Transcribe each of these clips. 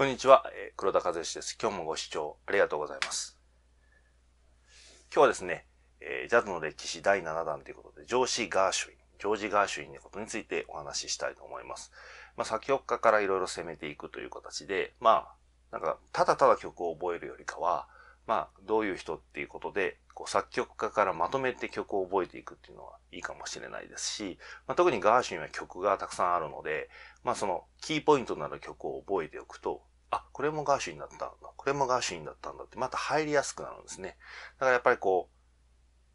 こんにちは、黒田和志です。今日もご視聴ありがとうございます。今日はですね、えジャズの歴史第7弾ということで、ジョーシー・ガーシュイン、ジョージ・ガーシュインのことについてお話ししたいと思います。まあ、作曲家からいろいろ攻めていくという形で、まあ、なんか、ただただ曲を覚えるよりかは、まあ、どういう人っていうことで、こう、作曲家からまとめて曲を覚えていくっていうのはいいかもしれないですし、まあ、特にガーシュインは曲がたくさんあるので、まあ、その、キーポイントなる曲を覚えておくと、あ、これもガーシュインだったんだ。これもガーシュインだったんだって、また入りやすくなるんですね。だからやっぱりこう、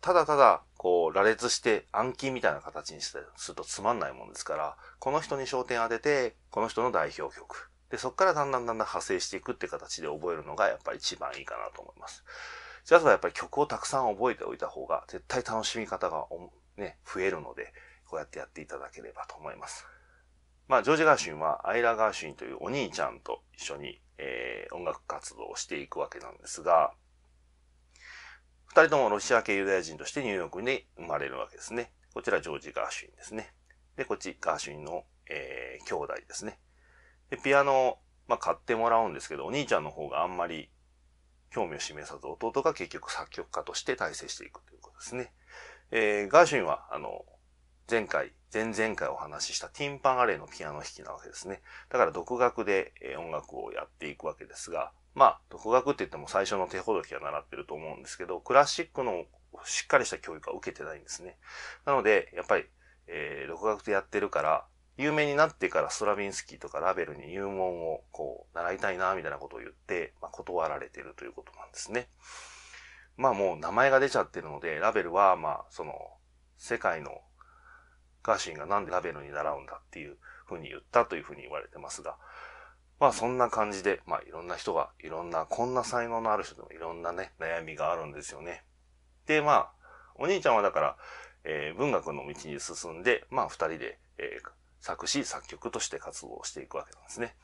ただただ、こう、羅列して暗記みたいな形にするとつまんないもんですから、この人に焦点当てて、この人の代表曲。で、そこからだんだんだんだん派生していくって形で覚えるのがやっぱり一番いいかなと思います。ジャズはやっぱり曲をたくさん覚えておいた方が、絶対楽しみ方がね、増えるので、こうやってやっていただければと思います。まあ、ジョージ・ガーシュインはアイラ・ガーシュインというお兄ちゃんと一緒に、えー、音楽活動をしていくわけなんですが、二人ともロシア系ユダヤ人としてニューヨークに生まれるわけですね。こちらジョージ・ガーシュインですね。で、こっちガーシュインの、えー、兄弟ですね。で、ピアノを、まあ、買ってもらうんですけど、お兄ちゃんの方があんまり興味を示さず、弟が結局作曲家として体制していくということですね。えー、ガーシュインは、あの、前回、前々回お話ししたティンパンアレイのピアノ弾きなわけですね。だから独学で音楽をやっていくわけですが、まあ、独学って言っても最初の手ほどきは習ってると思うんですけど、クラシックのしっかりした教育は受けてないんですね。なので、やっぱり、えー、独学でやってるから、有名になってからストラビンスキーとかラベルに入門をこう、習いたいな、みたいなことを言って、まあ、断られてるということなんですね。まあもう名前が出ちゃってるので、ラベルはまあ、その、世界のガーシーがなんでラベルに習うんだっていうふうに言ったというふうに言われてますが、まあそんな感じで、まあいろんな人が、いろんな、こんな才能のある人でもいろんなね、悩みがあるんですよね。で、まあ、お兄ちゃんはだから、えー、文学の道に進んで、まあ二人で、えー、作詞、作曲として活動していくわけなんですね。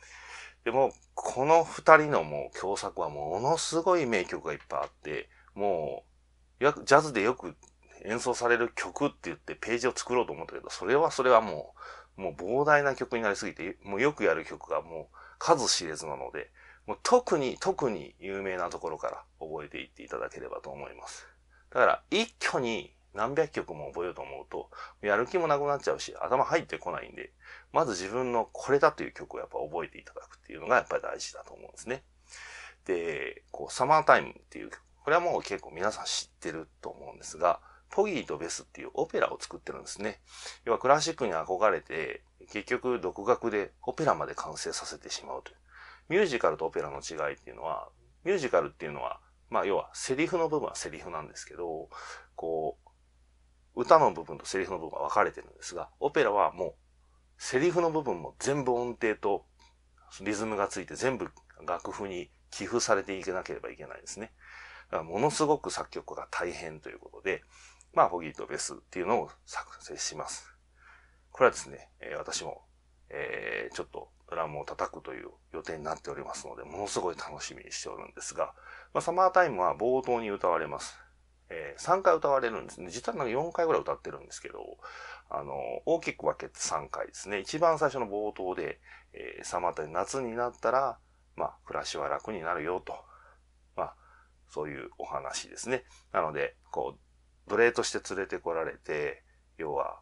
でも、この二人のもう共作はものすごい名曲がいっぱいあって、もう、ジャズでよく演奏される曲って言ってページを作ろうと思ったけど、それはそれはもう、もう膨大な曲になりすぎて、もうよくやる曲がもう数知れずなので、もう特に特に有名なところから覚えていっていただければと思います。だから、一挙に何百曲も覚えようと思うと、やる気もなくなっちゃうし、頭入ってこないんで、まず自分のこれだという曲をやっぱ覚えていただくっていうのがやっぱり大事だと思うんですね。で、こう、サマータイムっていう曲、これはもう結構皆さん知ってると思うんですが、ポギーとベスっていうオペラを作ってるんですね。要はクラシックに憧れて、結局独学でオペラまで完成させてしまうという。ミュージカルとオペラの違いっていうのは、ミュージカルっていうのは、まあ要はセリフの部分はセリフなんですけど、こう、歌の部分とセリフの部分は分かれてるんですが、オペラはもう、セリフの部分も全部音程とリズムがついて全部楽譜に寄付されていけなければいけないですね。ものすごく作曲が大変ということで、まあ、ホギーとベスっていうのを作成します。これはですね、えー、私も、えー、ちょっとドラムを叩くという予定になっておりますので、ものすごい楽しみにしておるんですが、まあ、サマータイムは冒頭に歌われます。えー、3回歌われるんですね。実はなんか4回ぐらい歌ってるんですけど、あの、大きく分けて3回ですね。一番最初の冒頭で、えー、サマータイム夏になったら、まあ、暮らしは楽になるよと。まあ、そういうお話ですね。なので、こう、奴隷として連れてこられて、要は、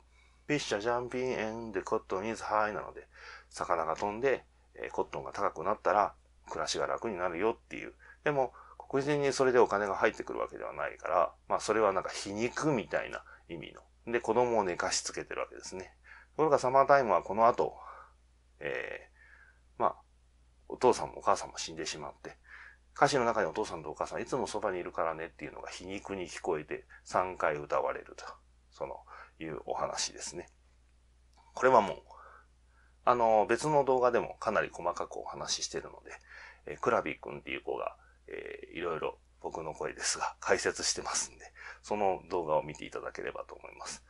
フィッシャジャンピンエンでコットンイズハイなので、魚が飛んで、えコットンが高くなったら、暮らしが楽になるよっていう。でも、黒人にそれでお金が入ってくるわけではないから、まあそれはなんか皮肉みたいな意味の。で、子供を寝かしつけてるわけですね。ところがサマータイムはこの後、えー、まあ、お父さんもお母さんも死んでしまって、歌詞の中にお父さんとお母さんいつもそばにいるからねっていうのが皮肉に聞こえて3回歌われると、そのいうお話ですね。これはもう、あの、別の動画でもかなり細かくお話ししてるので、えー、クラビ君っていう子が、えー、いろいろ僕の声ですが解説してますんで、その動画を見ていただければと思います。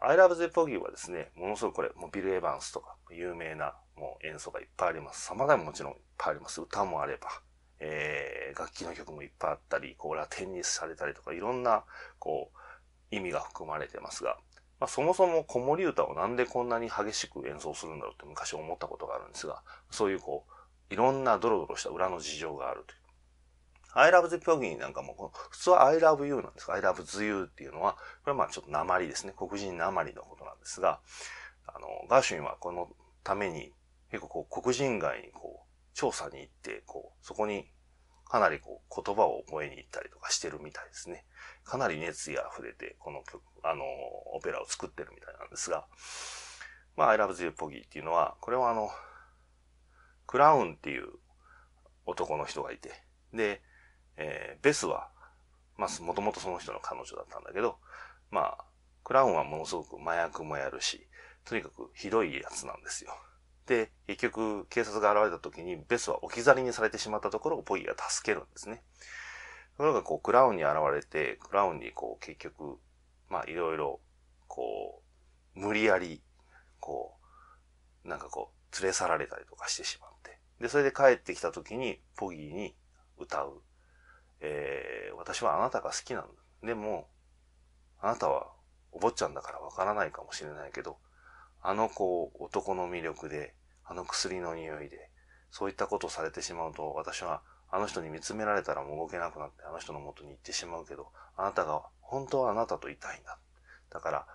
I Love the Poggy はですね、ものすごくこれ、もうビル・エヴァンスとか有名なもう演奏がいっぱいあります。様々もちろんいっぱいあります。歌もあれば、えー、楽器の曲もいっぱいあったり、こう、ラテンにされたりとか、いろんな、こう、意味が含まれてますが、まあ、そもそも子守歌をなんでこんなに激しく演奏するんだろうって昔思ったことがあるんですが、そういうこう、いろんなドロドロした裏の事情があるという。I love the p o g g なんかも、普通は I love you なんですが、I love the you っていうのは、これはまあちょっと鉛ですね。黒人鉛のことなんですが、あの、ガーシュインはこのために、結構こう黒人街にこう、調査に行って、こう、そこにかなりこう、言葉を覚えに行ったりとかしてるみたいですね。かなり熱意溢れて、この曲、あの、オペラを作ってるみたいなんですが、まあ、I love you, Poggy っていうのは、これはあの、クラウンっていう男の人がいて、で、えー、ベスは、まあ、もともとその人の彼女だったんだけど、まあ、クラウンはものすごく麻薬もやるし、とにかくひどいやつなんですよ。で、結局、警察が現れた時に、ベスは置き去りにされてしまったところをポイが助けるんですね。ところが、こう、クラウンに現れて、クラウンに、こう、結局、まあ、いろいろ、こう、無理やり、こう、なんかこう、連れ去られたりとかしてしまって。で、それで帰ってきた時に、ポギーに歌う。えー、私はあなたが好きなんだ。でも、あなたはお坊ちゃんだからわからないかもしれないけど、あの子男の魅力であの薬の匂いで、そういったことをされてしまうと、私はあの人に見つめられたらもう動けなくなって、あの人の元に行ってしまうけど、あなたが、本当はあなたといたいんだ。だから、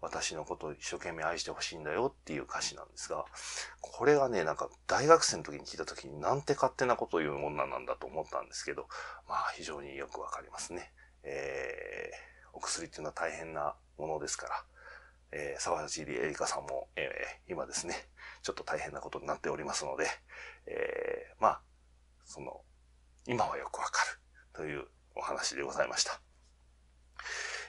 私のことを一生懸命愛してほしいんだよっていう歌詞なんですが、これがね、なんか大学生の時に聞いた時になんて勝手なことを言う女なんだと思ったんですけど、まあ非常によくわかりますね。えー、お薬っていうのは大変なものですから、えー、沢尻エリカさんも、えー、今ですね、ちょっと大変なことになっておりますので、えー、まあ、その、今はよくわかるというお話でございました。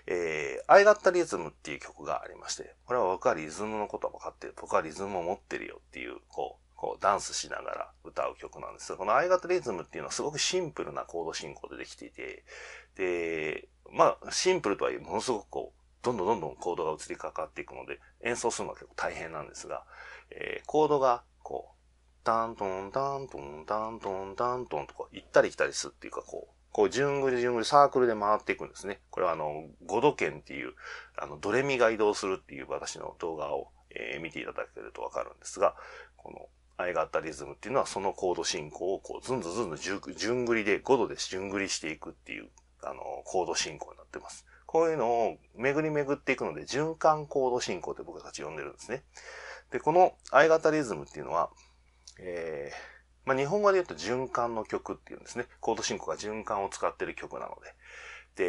えー、I g o タリズムっていう曲がありまして、これは僕はリズムのことは分かってる、僕はリズムを持ってるよっていう、こう、こうダンスしながら歌う曲なんですが、このアイガ t r h y っていうのはすごくシンプルなコード進行でできていて、で、まあ、シンプルとはいえ、ものすごくこう、どんどんどんどんコードが移りかかっていくので、演奏するのは結構大変なんですが、えー、コードが、こう、タントン、タントン、タントン、タントンとか行ったり来たりするっていうか、こう、こう、順繰り順繰りサークルで回っていくんですね。これはあの、五度圏っていう、あの、ドレミが移動するっていう私の動画を、えー、見ていただけるとわかるんですが、この、あいがったリズムっていうのはそのコード進行をこう、ずんずんずんずん順繰りで、5度で順繰りしていくっていう、あの、コード進行になってます。こういうのを巡り巡っていくので、循環コード進行って僕たち呼んでるんですね。で、この相型リズムっていうのは、えー、まあ、日本語で言うと循環の曲っていうんですね。コード進行が循環を使ってる曲なので。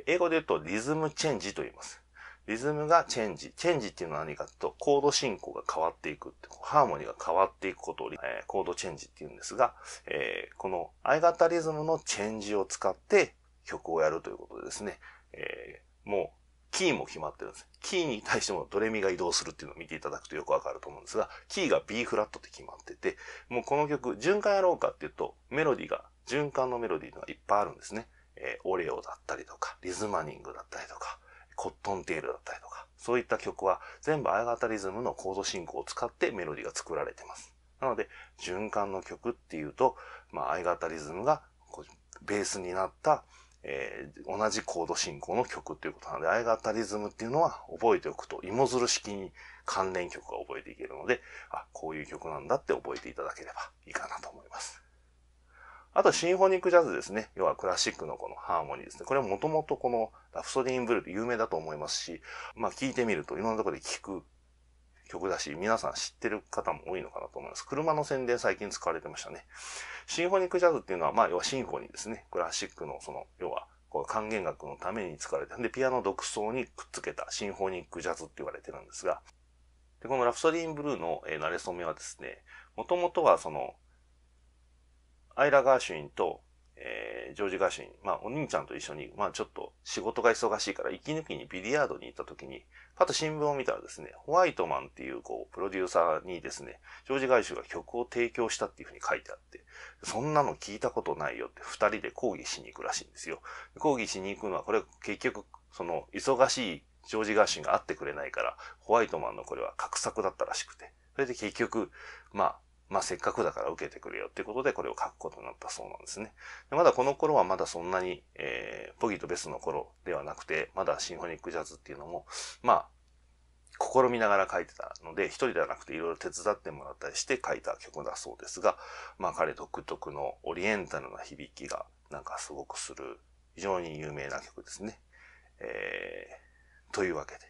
で、英語で言うとリズムチェンジと言います。リズムがチェンジ。チェンジっていうのは何かと、コード進行が変わっていくってハーモニーが変わっていくことを、えー、コードチェンジって言うんですが、えー、この相型リズムのチェンジを使って曲をやるということですね、えー、もう、キーも決まってるんです。キーに対してもドレミが移動するっていうのを見ていただくとよくわかると思うんですが、キーが B フラットって決まってて、もうこの曲、循環やろうかっていうと、メロディが、循環のメロディーがいっぱいあるんですね。えー、オレオだったりとか、リズマニングだったりとか、コットンテールだったりとか、そういった曲は全部あ型リズムのコード進行を使ってメロディが作られてます。なので、循環の曲っていうと、まあ、相型リズムが、ベースになった、えー、同じコード進行の曲っていうことなので、相型リズムっていうのは覚えておくと、芋づる式に関連曲が覚えていけるので、あ、こういう曲なんだって覚えていただければいいかなと思います。あと、シンフォニックジャズですね。要はクラシックのこのハーモニーですね。これはもともとこのラフソディーンブルーって有名だと思いますし、まあ聞いてみると、いろんなところで聞く曲だし、皆さん知ってる方も多いのかなと思います。車の宣伝最近使われてましたね。シンフォニックジャズっていうのは、まあ、要はシンフォニーですね。クラシックのその、要は、こう還元楽のために使われて、で、ピアノ独奏にくっつけたシンフォニックジャズって言われてるんですが、で、このラプソディーンブルーの、えー、慣れ初めはですね、もともとはその、アイラ・ガーシュインとえー、ジョージ・ガーシュン、まあ、お兄ちゃんと一緒に、まあ、ちょっと仕事が忙しいから、息抜きにビリヤードに行った時に、パッと新聞を見たらですね、ホワイトマンっていう、こう、プロデューサーにですね、ジョージ・ガーシュが曲を提供したっていうふうに書いてあって、そんなの聞いたことないよって、二人で抗議しに行くらしいんですよ。抗議しに行くのは、これ結局、その、忙しいジョージ・ガーシュが会ってくれないから、ホワイトマンのこれは格策だったらしくて、それで結局、まあ、まあせっかくだから受けてくれよっていうことでこれを書くことになったそうなんですね。でまだこの頃はまだそんなに、えー、ポギーとベスの頃ではなくて、まだシンフォニックジャズっていうのも、まあ、試みながら書いてたので、一人ではなくていろいろ手伝ってもらったりして書いた曲だそうですが、まあ彼独特のオリエンタルな響きがなんかすごくする非常に有名な曲ですね。えー、というわけで、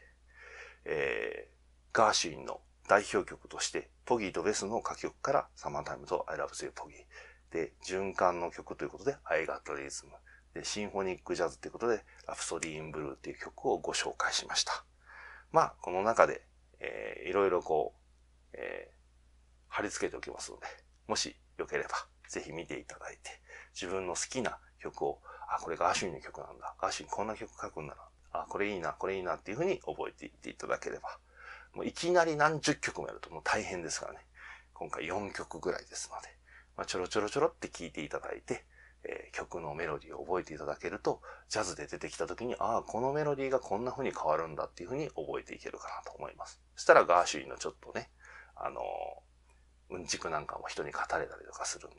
えー、ガーシュインの代表曲として、ポギーとベスの歌曲から、サマータイムとアイラブセイポギー。で、循環の曲ということで、アイガットリズム。で、シンフォニックジャズということで、ラプソディー・イン・ブルーっていう曲をご紹介しました。まあ、この中で、えー、いろいろこう、えー、貼り付けておきますので、もしよければ、ぜひ見ていただいて、自分の好きな曲を、あ、これガーシュインの曲なんだ。ガーシュインこんな曲書くんだな。あ、これいいな、これいいなっていうふうに覚えていっていただければもういきなり何十曲もやるともう大変ですからね。今回4曲ぐらいですので、まあ、ちょろちょろちょろって聴いていただいて、えー、曲のメロディーを覚えていただけると、ジャズで出てきた時に、ああ、このメロディーがこんな風に変わるんだっていう風に覚えていけるかなと思います。そしたらガーシュィンのちょっとね、あのー、うんちくなんかも人に語れたりとかするんで、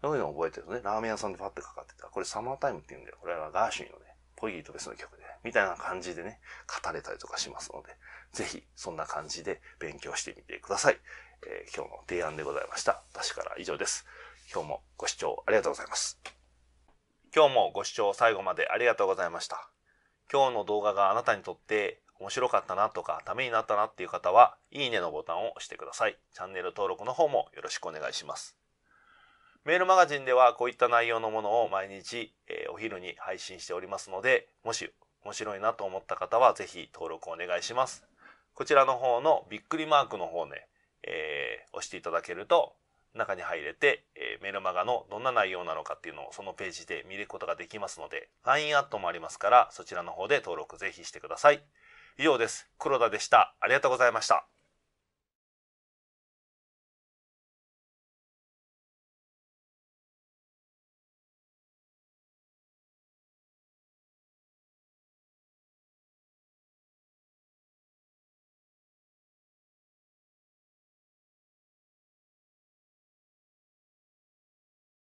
そういうのを覚えてるとね、ラーメン屋さんでパッてかかってたら、これサマータイムって言うんだよ。これはガーシュィンのね、ポギーと別の曲で、みたいな感じでね、語れたりとかしますので、ぜひ、そんな感じで勉強してみてください。えー、今日の提案でございました。私から以上です。今日もご視聴ありがとうございます。今日もご視聴最後までありがとうございました。今日の動画があなたにとって面白かったなとかためになったなっていう方は、いいねのボタンを押してください。チャンネル登録の方もよろしくお願いします。メールマガジンではこういった内容のものを毎日、えー、お昼に配信しておりますので、もし面白いなと思った方はぜひ登録お願いします。こちらの方のびっくりマークの方ね、えー、押していただけると中に入れて、えー、メルマガのどんな内容なのかっていうのをそのページで見ることができますので、LINE アットもありますからそちらの方で登録ぜひしてください。以上です。黒田でした。ありがとうございました。